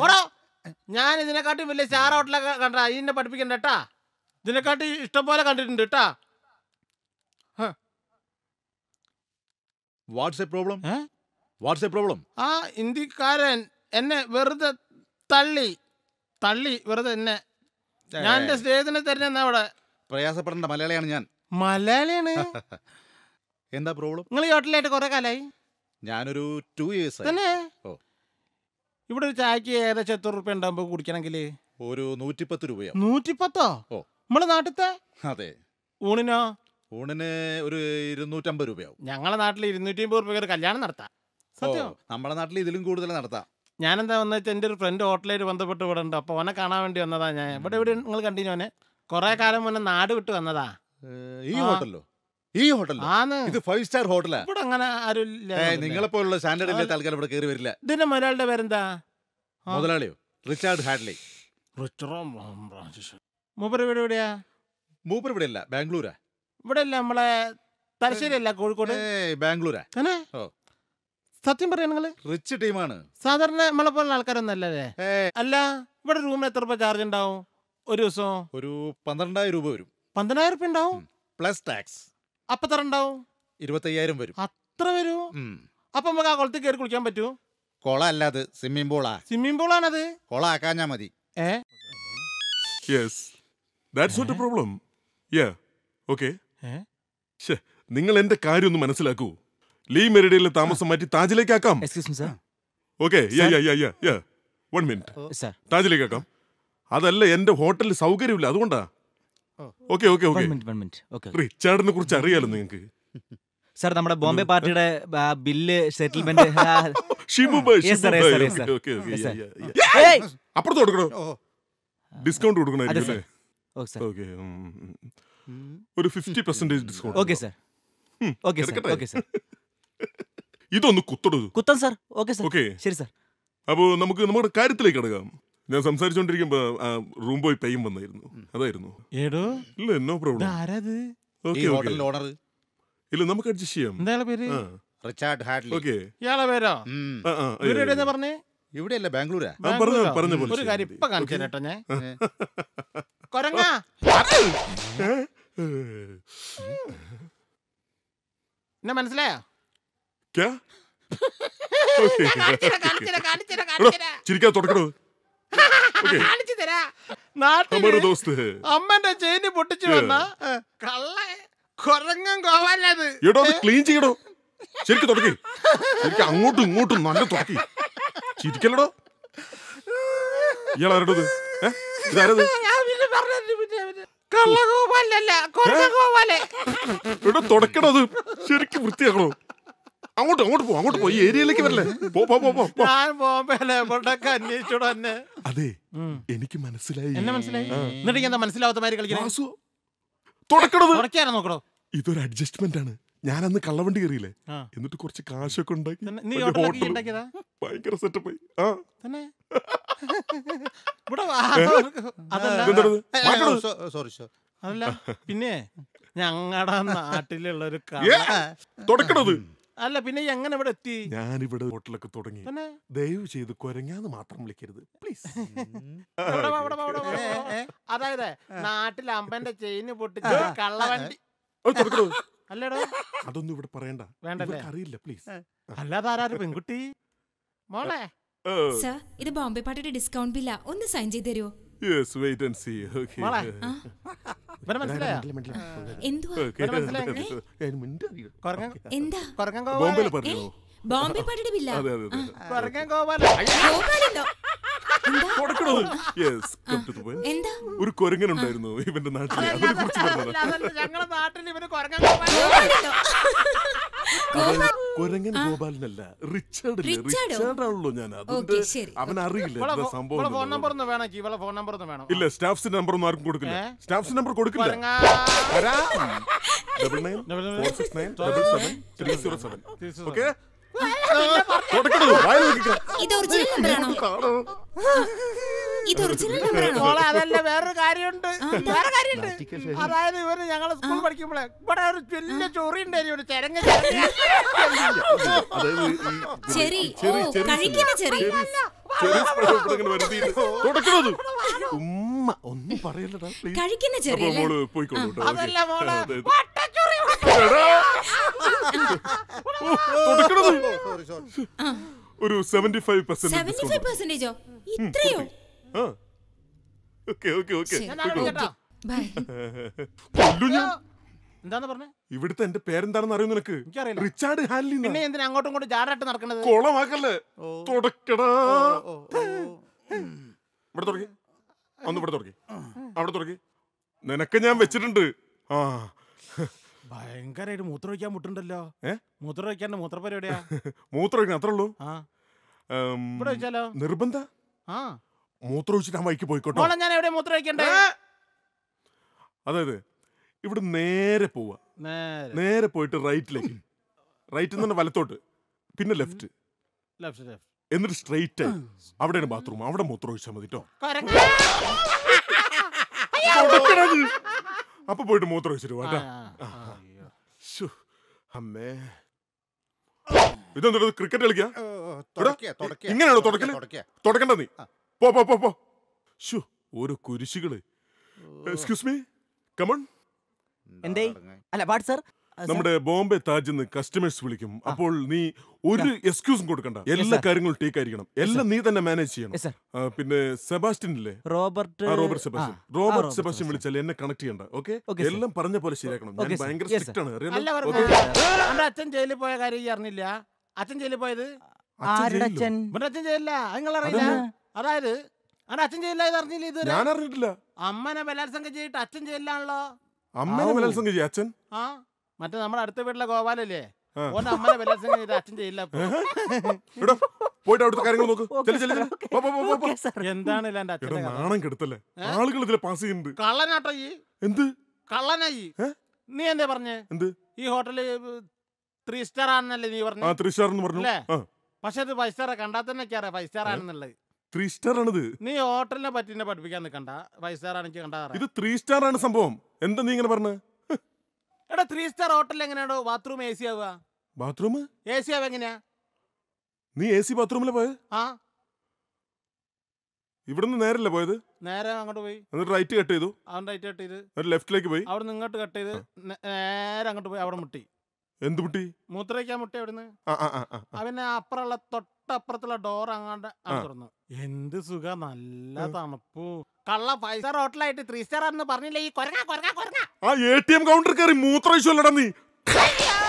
പോടോ ഞാൻ ഇതിനെക്കാട്ടി വലിയ സ്റ്റാർ ഹോട്ടലൊക്കെ കണ്ട ഇതിനെ പഠിപ്പിക്കണ്ട കേട്ടാ ഇതിനെക്കാട്ടി ഇഷ്ടം പോലെ കണ്ടിട്ടുണ്ട് കേട്ടാ പ്രോബ്ലം പ്രോബ്ലം ആ ഇന്ത്യക്കാരൻ എന്നെ വെറുതെ തള്ളി തള്ളി വെറുതെ എന്നെ ഞാൻ എന്റെ സ്നേഹത്തിനെ തരുന്ന അവിടെ പ്രയാസപ്പെടേണ്ട മലയാളിയാണ് ഞാൻ മലയാളിയാണ് എന്താ പ്രോബ്ലം നിങ്ങൾ ഈ ഹോട്ടലായിട്ട് കുറെ കാലായി ഞാനൊരു ടൂ ഇയേഴ്സ് തന്നെ ഓ ഇവിടെ ഒരു ചായക്ക് ഏകദേശം എത്ര റുപ്യ ഉണ്ടാകുമ്പോൾ കുടിക്കണമെങ്കിൽ ഒരു നൂറ്റിപ്പത്ത് രൂപയോ നൂറ്റിപ്പത്തോ ഓ നമ്മളെ നാട്ടിലത്തെ അതെ ഊണിനോ ഊണിന് ഒരു ഇരുന്നൂറ്റമ്പത് രൂപയാവും ഞങ്ങളെ നാട്ടിൽ ഇരുന്നൂറ്റി അമ്പത് റുപ്യ കല്യാണം നടത്താം സത്യം നമ്മളെ നാട്ടിൽ ഇതിലും കൂടുതൽ നടത്താം ഞാനെന്താ വന്നു വെച്ചാൽ എൻ്റെ ഒരു ഫ്രണ്ട് ഹോട്ടലായിട്ട് ബന്ധപ്പെട്ട് ഇവിടെ ഉണ്ട് അപ്പോൾ ഓനെ കാണാൻ വേണ്ടി വന്നതാ ഞാൻ ഇവിടെ ഇവിടെ നിങ്ങൾ കണ്ടിന്യൂ ഓനെ കുറേ കാലം മുന്നേ നാട് വിട്ട് വന്നതാ ഈ ഹോട്ടലിലോ ഈ ഹോട്ടൽ ഇത് ഫൈവ് സ്റ്റാർ ഹോട്ടലാ ഇവിടെ അങ്ങനെ ആരും ഇല്ല നിങ്ങളെ പോലുള്ള സ്റ്റാൻഡേർഡ് ഇല്ലാത്ത ആൾക്കാർ ഇവിടെ കയറി വരില്ല ഇതിന്റെ മലയാളിയുടെ പേരെന്താ മുതലാളിയോ റിച്ചാർഡ് ഹാഡ്ലി മൂപ്പർ ഇവിടെ മൂപ്പർ അല്ല ബാംഗ്ലൂരാ ഇവിടെ അല്ല നമ്മളെ തലശ്ശേരി അല്ല കോഴിക്കോട് ബാംഗ്ലൂരാ സത്യം പറയാ നിങ്ങള് റിച്ച് ടീമാണ് സാധാരണ നമ്മളെ പോലുള്ള ആൾക്കാരൊന്നും അല്ലേ അല്ല ഇവിടെ റൂമിന് എത്ര രൂപ ചാർജ് ഉണ്ടാവും ഒരു ദിവസം ഒരു പന്ത്രണ്ടായിരം രൂപ വരും പന്ത്രണ്ടായിരം രൂപ ഉണ്ടാവും പ്ലസ് ടാക്സ് അപ്പൊ എത്ര ഇരുപത്തയ്യായിരം വരും അത്ര വരും അപ്പൊ നമുക്ക് ആ കുളത്തിൽ കയറി കുളിക്കാൻ പറ്റൂ കൊള അല്ല അത് സ്വിമ്മിംഗ് പൂളാ സ്വിമ്മിംഗ് പൂളാണത് കൊള ആക്കാഞ്ഞാ മതി yes that's not problem yeah okay നിങ്ങൾ എന്റെ കാര്യം ഒന്ന് മനസ്സിലാക്കൂ ലീ മെറിഡയിലെ താമസം മാറ്റി താജിലേക്ക് ആക്കാം ഓക്കെ വൺ മിനിറ്റ് താജിലേക്ക് ആക്കാം അതല്ല എന്റെ ഹോട്ടലിൽ സൗകര്യമില്ല അതുകൊണ്ടാ ഓക്കെ ഓക്കെ ഓക്കെ റിച്ചാർഡിനെ കുറിച്ച് അറിയാലോ നിങ്ങൾക്ക് സാർ നമ്മുടെ ബോംബെ പാർട്ടിയുടെ ബില്ല് സെറ്റിൽമെന്റ് അപ്പുറത്ത് കൊടുക്കണോ ഡിസ്കൗണ്ട് കൊടുക്കണോ ഒരു fifty percentage discount okay sir okay sir okay sir ഇതൊന്ന് കുത്തടു കുത്തം സാർ ഓക്കെ സാർ ഓക്കെ ശരി സാർ അപ്പോൾ നമുക്ക് നമ്മുടെ കാര്യത്തിലേക്ക് കിടക്കാം ഞാൻ സംസാരിച്ചോണ്ടിരിക്കുമ്പോ റൂം ബോയ് പെയ്യും വന്നായിരുന്നു അതായിരുന്നു ഏടോ ഇല്ല എന്നോ പ്രോബ്ലം ആരാത് ഓക്കെ ഓണർ ഇല്ല നമുക്ക് അഡ്ജസ്റ്റ് ചെയ്യാം എന്താ പേര് റിച്ചാർഡ് ഹാഡ്ലി ഓക്കെ ഇയാളെ പേരോ ഇവരുടെ പറഞ്ഞേ ഇവിടെയല്ല ബാംഗ്ലൂരാ ഒരു കാര്യം ഇപ്പൊ കാണിച്ചു കേട്ടോ ഞാൻ കൊരങ്ങ എന്നെ മനസ്സിലായോ ചിരിക്കാൻ തുടക്കണോ അമ്മന്റെ ചെയിന് പൊട്ടിച്ചു വന്ന കള്ളേ ക്ലീൻ ചെയ്യടോ ശരിക്കും തുടക്കി ശരിക്കും അങ്ങോട്ടും ഇങ്ങോട്ടും നല്ല തുടക്കി ചിരിക്കലടോ ഇയാൾ ഇതാരത് തുടക്കണോ അത് ശരിക്കും വൃത്തിയാക്കണോ അങ്ങോട്ട് അങ്ങോട്ട് പോ അങ്ങോട്ട് പോ ഈ ഏരിയയിലേക്ക് വരല്ലേ പോ പോ പോ പോ ഞാൻ അതെ എനിക്ക് മനസ്സിലായി മനസ്സിലായി എന്നിട്ട് എന്താ മനസ്സിലാവാത്ത മാതിരി തുടക്കണത് ഇതൊരു അഡ്ജസ്റ്റ്മെന്റ് ആണ് ഞാൻ അന്ന് കള്ളവണ്ടി കയറിയില്ലേ എന്നിട്ട് കുറച്ച് കാശൊക്കെ ഉണ്ടാക്കി ഭയങ്കര സെറ്റപ്പ് ആ സോറി അതല്ല പിന്നെ ഞങ്ങളുടെ നാട്ടിലുള്ള ഒരു തുടക്കണത് അല്ല പിന്നെ എങ്ങനെ ഇവിടെ എത്തി ഞാനിവിടെ ഹോട്ടലൊക്കെ തുടങ്ങി ദയവ് ചെയ്ത് കുരങ്ങാന്ന് മാത്രം വിളിക്കരുത് പ്ലീസ് അതായത് നാട്ടിൽ അമ്പന്റെ ചെയിന് പൊട്ടി കള്ളവണ്ടി അല്ലടോ അതൊന്നും ഇവിടെ പറയണ്ട വേണ്ട അറിയില്ല പ്ലീസ് അല്ലാതെ ആരാ പെൺകുട്ടി മോളെ സർ ഇത് ബോംബെ പാട്ടിയുടെ ഡിസ്കൗണ്ട് ബില്ല ഒന്ന് സൈൻ ചെയ്ത് തരുമോ yes wait and see okay ഒരു കൊരങ്ങനുണ്ടായിരുന്നു ഇവന്റെ നാട്ടിൽ ഞങ്ങളുടെ നാട്ടിൽ ഇവന് കൊരങ്ങൻ കൊരങ്ങൻ ഗോപാലനല്ല റിച്ചാർഡ് റിച്ചാർഡ് ആണല്ലോ ഞാൻ അതുകൊണ്ട് അവൻ അറിയില്ല എന്താ സംഭവം ഫോൺ നമ്പർ ഒന്ന് വേണം ഇവളെ ഫോൺ നമ്പർ ഒന്ന് വേണം ഇല്ല സ്റ്റാഫ്സ് നമ്പർ ഒന്നും ആർക്കും കൊടുക്കില്ല സ്റ്റാഫ്സ് നമ്പർ കൊടുക്കില്ല double nine four six nine double seven three zero seven okay ഇത് ഒറിജിനൽ നമ്പറാണോ ഇത് ഒറിജിനൽ നമ്പർ ആണോ അതല്ല വേറൊരു കാര്യമുണ്ട് വേറെ കാര്യമുണ്ട് അതായത് ഇവര് ഞങ്ങളെ സ്കൂൾ പഠിക്കുമ്പോൾ ഇവിടെ ഒരു വലിയ ചൊറി ഉണ്ടായിരുന്നു ഒരു ചെരങ്ങ കഴിക്കുന്ന ഉമ്മ ഒന്നും പറയല്ലടാ കഴിക്കുന്ന അതല്ല ഒരു സെവന്റി ഫൈവ് പെർസെന്റ് ഇത്രയോ ഓക്കെ ഓക്കെ ഓക്കെ ബൈ എന്താന്ന് പറഞ്ഞേ ഇവിടുത്തെ എന്റെ പേരെന്താണെന്ന് അറിയോ നിനക്ക് റിച്ചാർഡ് ഹാൻലി പിന്നെ എന്തിനാ അങ്ങോട്ടും ഇങ്ങോട്ടും ജാടായിട്ട് നടക്കണത് കോളമാക്കല്ലേ തുടക്കടാ ഇവിടെ തുടങ്ങി ഒന്ന് ഇവിടെ തുടങ്ങി അവിടെ തുടങ്ങി നിനക്ക് ഞാൻ വെച്ചിട്ടുണ്ട് ആ ഭയങ്കരമായിട്ട് മൂത്രമൊഴിക്കാൻ മുട്ടുണ്ടല്ലോ മൂത്രമൊഴിക്കാണ്ട് മൂത്രപ്പരിപാടിയാ മൂത്രമൊഴിക്കണം അത്രേ ഉള്ളൂ നിർബന്ധ ആ മൂത്രമൊഴിച്ചിട്ട് ആ വഴിക്ക് പോയിക്കോട്ടെ ഞാൻ എവിടെ മൂത്രം ഒഴിക്കണ്ടേ അതായത് ഇവിടെ നേരെ പോവാ നേരെ നേരെ പോയിട്ട് റൈറ്റിലേക്ക് റൈറ്റിൽ നിന്ന് വലത്തോട്ട് പിന്നെ ലെഫ്റ്റ് ലെഫ്റ്റ് ലെഫ്റ്റ് എന്നിട്ട് സ്ട്രെയിറ്റ് ആയി അവിടെയാണ് ബാത്റൂം അവിടെ മൂത്രം ഒഴിച്ചാൽ മതി കേട്ടോ അപ്പൊ പോയിട്ട് മൂത്രം ഒഴിച്ചിട്ട് അമ്മേ ഇതെന്താ ക്രിക്കറ്റ് കളിക്കാ ഇങ്ങനെയാണോ തുടക്കല് തുടക്കണ്ട നീ പോ പോ പോ പോ ഒരു കുരിശുകള് എക്സ്ക്യൂസ് മീ കമൺ എന്തേ അല്ല വാട്ട് സർ നമ്മുടെ ബോംബെ താജിൽ നിന്ന് കസ്റ്റമേഴ്സ് വിളിക്കും അപ്പോൾ നീ ഒരു എക്സ്ക്യൂസും കൊടുക്കണ്ട എല്ലാ കാര്യങ്ങളും ടേക്ക് ആയിരിക്കണം എല്ലാം നീ തന്നെ മാനേജ് ചെയ്യണം പിന്നെ സെബാസ്റ്റ്യൻ ഇല്ലേ Robert Robert Sebastian Robert Sebastian വിളിച്ചാൽ എന്നെ കണക്ട് ചെയ്യണ്ട ഓക്കെ എല്ലാം പറഞ്ഞ പോലെ ശരിയാക്കണം ഞാൻ ഭയങ്കര സ്ട്രിക്റ്റ് ആണ് അച്ഛൻ ജയിലിൽ പോയ കാര്യം അറിഞ്ഞില്ല അച്ഛൻ ജയിലിൽ പോയത് അച്ഛൻ ജയിലില്ല നിങ്ങൾ അറിയില്ല അതായത് അവൻ അച്ഛൻ ചെയ്യില്ല ഇത് അറിഞ്ഞില്ല ഇത് ഞാൻ അറിഞ്ഞിട്ടില്ല അമ്മനെ ബലാത്സംഗം ചെയ്തിട്ട് അച്ഛൻ ചെയ്യില്ലാണല്ലോ അമ്മനെ ബലാത്സംഗം ചെയ്യാ അച്ഛൻ ആ മറ്റേ നമ്മുടെ അടുത്ത വീട്ടിലെ ഗോപാലല്ലേ ഓന്റെ അമ്മനെ ബലാത്സംഗം ചെയ്തിട്ട് അച്ഛൻ ചെയ്യില്ല പോയിട്ട് നോക്ക് എന്താണ് നാണം പാസ് കള്ളനാട്ടോ ഈ എന്ത് കള്ളനായി നീ എന്താ പറഞ്ഞേ എന്ത് ഈ ഹോട്ടലിൽ ത്രീ സ്റ്റാർ ആണെന്നല്ലേ നീ പറഞ്ഞു സ്റ്റാർ എന്ന് പറഞ്ഞു പക്ഷെ അത് ഫൈവ് സ്റ്റാർ കണ്ടാൽ തന്നെ ഫൈവ് സ്റ്റാർ ആണെന്നുള്ളത് ത്രീ സ്റ്റാർ ആണിത് നീ ഹോട്ടലിനെ പറ്റിനെ പഠിപ്പിക്കാൻ നിൽക്കണ്ട ഫൈവ് സ്റ്റാർ ആണെങ്കിൽ കണ്ടാ ഇത് ത്രീ സ്റ്റാർ ആണ് സംഭവം എന്താ നീ ഇങ്ങനെ പറഞ്ഞു എടാ ത്രീ സ്റ്റാർ ഹോട്ടലിൽ എങ്ങനെയാണോ ബാത്റൂം എ സി ആവുക ബാത്റൂം എ സി ആവുക എങ്ങനെയാ നീ എ സി ബാത്റൂമിൽ പോയത് ആ ഇവിടുന്ന് നേരല്ലേ പോയത് നേരെ അങ്ങോട്ട് പോയി എന്നിട്ട് റൈറ്റ് കട്ട് ചെയ്തു അവൻ റൈറ്റ് കട്ട് ചെയ്ത് ഒരു ലെഫ്റ്റിലേക്ക് പോയി അവിടെ നിന്ന് ഇങ്ങോട്ട് കട്ട് ചെയ്ത് നേരെ അങ്ങോട്ട് പോയി അവിടെ മുട്ടി എന്ത് മുട്ടി മൂത്രയ്ക്ക മുട്ടി എവിടുന്ന് അവന് അപ്പുറമുള്ള തൊട്ടപ്പുറത്തുള്ള ഡോർ അങ്ങാണ്ട് തുറന്നു എന്ത് സുഖ നല്ല തണുപ്പു കള്ള പൈസ സ്റ്റാർ ഹോട്ടലായിട്ട് ത്രീ സ്റ്റാർ ആണെന്ന് പറഞ്ഞില്ലേ ഈ കൊരങ്ങ കൊരങ്ങ കൊരങ്ങ ആ എ ടി എം കൗണ്ടർ കയറി മൂത്രം അല്ലടാ നീ